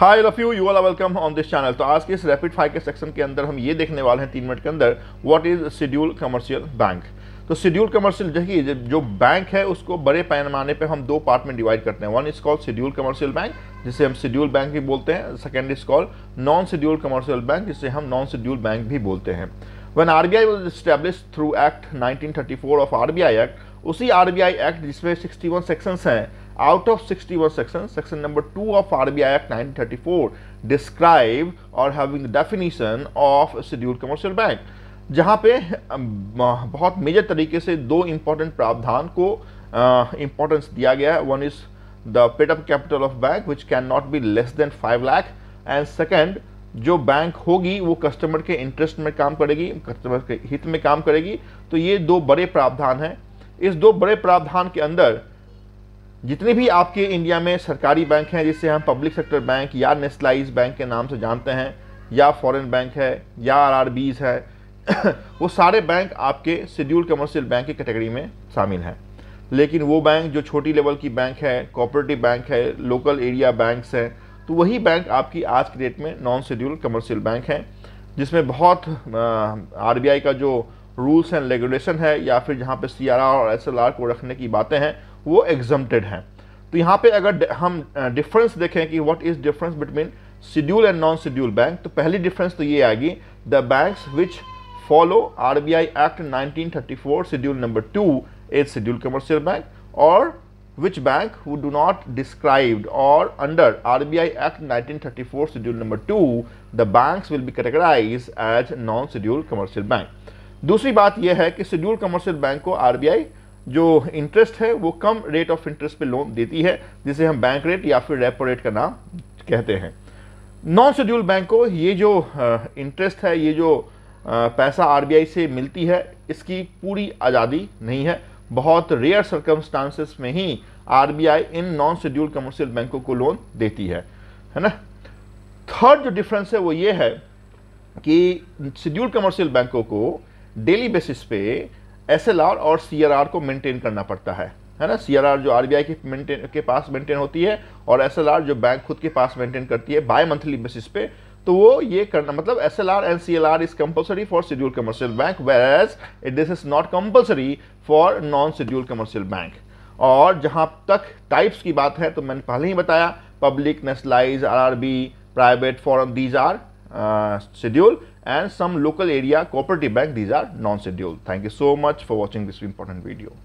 high रफ्यू you you are welcome on this channel तो आज के इस रैपिड फायर के सेक्शन के अंदर हम ये देखने वाले हैं तीन मिनट के अंदर what is schedule commercial bank तो शेड्यूल कमर्शियल देखिए जो बैंक है उसको बड़े पैमाने पे हम दो पार्ट में डिवाइड करते हैं one is call schedule commercial bank जिसे हम शेड्यूल बैंक भी बोलते हैं second is call non schedule commercial bank जिसे हम नॉन शेड्यूल बैंक भी बोलते हैं one R B establish through act nineteen of R act उसी आर एक्ट जिसमें सिक्सटी सेक्शंस हैं out of 61 sections, section number 2 of RBI Act 1934 describe or having the definition of a scheduled commercial bank जहाँ पे बहुत major तरीके से दो important प्रावधान को इम्पोर्टेंस uh, दिया गया है one is the paid up capital of bank which can not be less than five lakh and second जो बैंक होगी वो कस्टमर के इंटरेस्ट में काम करेगी कस्टमर के हित में काम करेगी तो ये दो बड़े प्रावधान हैं इस दो बड़े प्रावधान के अंदर uh, जितने भी आपके इंडिया में सरकारी बैंक हैं जिससे हम पब्लिक सेक्टर बैंक या नेशनलाइज बैंक के नाम से जानते हैं या फॉरेन बैंक है या आर है वो सारे बैंक आपके शेड्यूल कमर्शियल बैंक की कैटेगरी में शामिल हैं लेकिन वो बैंक जो छोटी लेवल की बैंक है कोऑपरेटिव बैंक है लोकल एरिया बैंक्स हैं तो वही बैंक आपकी आज के डेट में नॉन शेड्यूल कमर्शियल बैंक हैं जिसमें बहुत आर का जो रूल्स एंड रेगुलेशन है या फिर जहाँ पर सी और एस को रखने की बातें हैं वो एग्जम्प्टेड हैं तो यहाँ पे अगर हम डिफरेंस देखें कि what is difference between schedule and non schedule bank तो पहली डिफरेंस तो ये आएगी the banks which follow RBI act 1934 schedule number two is schedule commercial bank और which बैंक वो डू नॉट डिस्क्राइब्ड और under RBI act 1934 schedule number two the banks will be categorise as non schedule commercial bank दूसरी बात यह है कि schedule commercial bank को RBI जो इंटरेस्ट है वो कम रेट ऑफ इंटरेस्ट पे लोन देती है जिसे हम बैंक रेट या फिर रेपो रेट का नाम कहते हैं नॉन शेड्यूल बैंक को ये जो इंटरेस्ट है ये जो पैसा आरबीआई से मिलती है इसकी पूरी आज़ादी नहीं है बहुत रेयर सर्कमस्टांसिस में ही आरबीआई इन नॉन शेड्यूल कमर्शियल बैंकों को लोन देती है है ना थर्ड जो डिफरेंस है वो ये है कि शेड्यूल कमर्शियल बैंकों को डेली बेसिस पे एस और सी को मेनटेन करना पड़ता है है ना सी जो आर के मेंटेन के पास मेंटेन होती है और एस जो बैंक खुद के पास मेंटेन करती है बाय मंथली बेसिस पे तो वो ये करना मतलब S L R and C L R is compulsory for schedule commercial bank whereas this is not compulsory for non schedule commercial bank और जहाँ तक टाइप्स की बात है तो मैंने पहले ही बताया public nationalise are private form these are schedule and some local area cooperative bank these are non-scheduled thank you so much for watching this important video